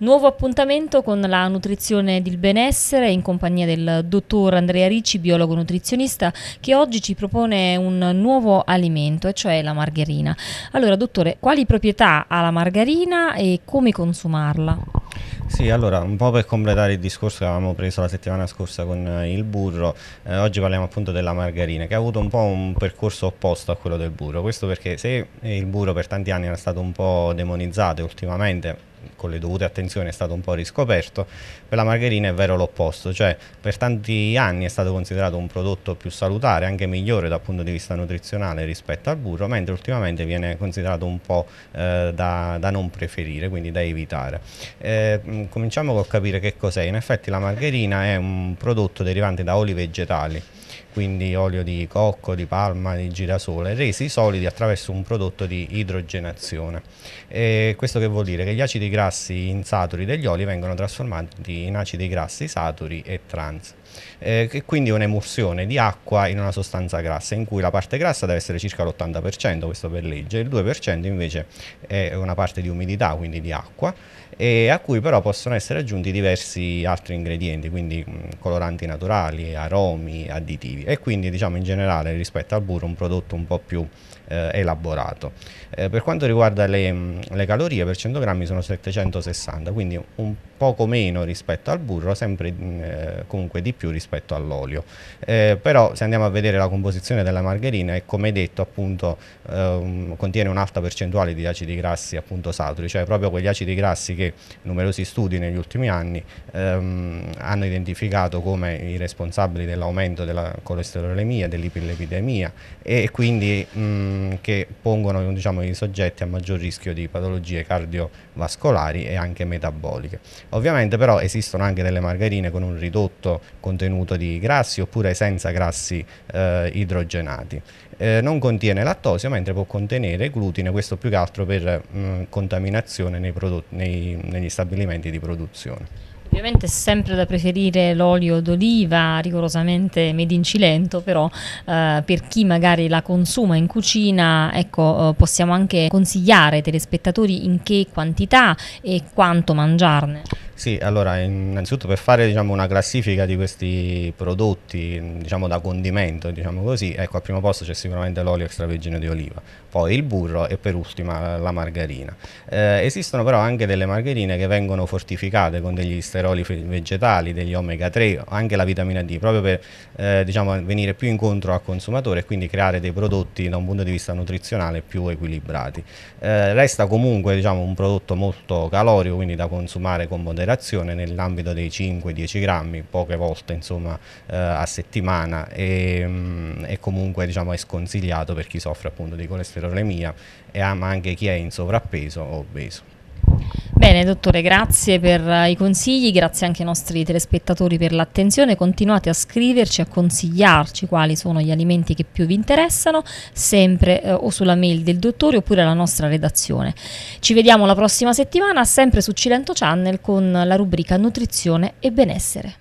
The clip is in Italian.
Nuovo appuntamento con la nutrizione ed il benessere in compagnia del dottor Andrea Ricci, biologo nutrizionista, che oggi ci propone un nuovo alimento, e cioè la margherina. Allora, dottore, quali proprietà ha la margarina e come consumarla? Sì, allora, un po' per completare il discorso che avevamo preso la settimana scorsa con eh, il burro, eh, oggi parliamo appunto della margarina, che ha avuto un po' un percorso opposto a quello del burro. Questo perché se eh, il burro per tanti anni era stato un po' demonizzato e ultimamente con le dovute attenzioni è stato un po' riscoperto, per la margarina è vero l'opposto, cioè per tanti anni è stato considerato un prodotto più salutare, anche migliore dal punto di vista nutrizionale rispetto al burro, mentre ultimamente viene considerato un po' eh, da, da, non preferire, quindi da evitare. Eh, cominciamo col capire che cos'è. In effetti la margherina è un prodotto derivante da oli vegetali quindi olio di cocco, di palma, di girasole, resi solidi attraverso un prodotto di idrogenazione. E questo che vuol dire? Che gli acidi grassi insaturi degli oli vengono trasformati in acidi grassi saturi e trans. Eh, che quindi è un'emulsione di acqua in una sostanza grassa in cui la parte grassa deve essere circa l'80% questo per legge il 2% invece è una parte di umidità quindi di acqua e a cui però possono essere aggiunti diversi altri ingredienti quindi coloranti naturali aromi additivi produttivi e quindi diciamo in generale rispetto al burro un prodotto un po' più eh, elaborato. Eh, per quanto riguarda le, le, calorie per 100 grammi sono 760 quindi un poco meno rispetto al burro sempre eh, comunque di più rispetto all'olio eh, però se andiamo a vedere la composizione della margherina è come detto appunto ehm, contiene un'alta percentuale di acidi grassi appunto saturi cioè proprio quegli acidi grassi che numerosi studi negli ultimi anni ehm, hanno identificato come i responsabili dell'aumento della colesterolemia, dell'ipilepidemia e quindi mh, che pongono diciamo, i soggetti a maggior rischio di patologie cardiovascolari e anche metaboliche. Ovviamente però esistono anche delle margarine con un ridotto contenuto di grassi oppure senza grassi eh, idrogenati. Eh, non contiene lattosio mentre può contenere glutine, questo più che altro per mh, contaminazione nei prodotti, nei, negli stabilimenti di produzione. Ovviamente è sempre da preferire l'olio d'oliva, rigorosamente made in Cilento, però eh, per chi magari la consuma in cucina, ecco, eh, possiamo anche consigliare ai telespettatori in che quantità e quanto mangiarne. Sì, allora innanzitutto per fare diciamo, una classifica di questi prodotti diciamo, da condimento, diciamo così, ecco al primo posto c'è sicuramente l'olio extravergine di oliva, poi il burro e per ultima la margarina. Eh, esistono però anche delle margarine che vengono fortificate con degli steroli vegetali, degli omega 3, anche la vitamina D, proprio per eh, diciamo, venire più incontro al consumatore e quindi creare dei prodotti da un punto di vista nutrizionale più equilibrati. Eh, resta comunque diciamo, un prodotto molto calorico, quindi da consumare con moderazione operazione nell'ambito dei 5-10 grammi, poche volte insomma, eh, a settimana e, mh, mm, e comunque diciamo, è sconsigliato per chi soffre appunto di colesterolemia e ama anche chi è in sovrappeso o obeso. Bene, dottore, grazie per eh, i consigli, grazie anche ai nostri telespettatori per l'attenzione. Continuate a scriverci, a consigliarci quali sono gli alimenti che più vi interessano, sempre eh, o sulla mail del dottore oppure alla nostra redazione. Ci vediamo la prossima settimana, sempre su Cilento Channel, con la rubrica Nutrizione e Benessere.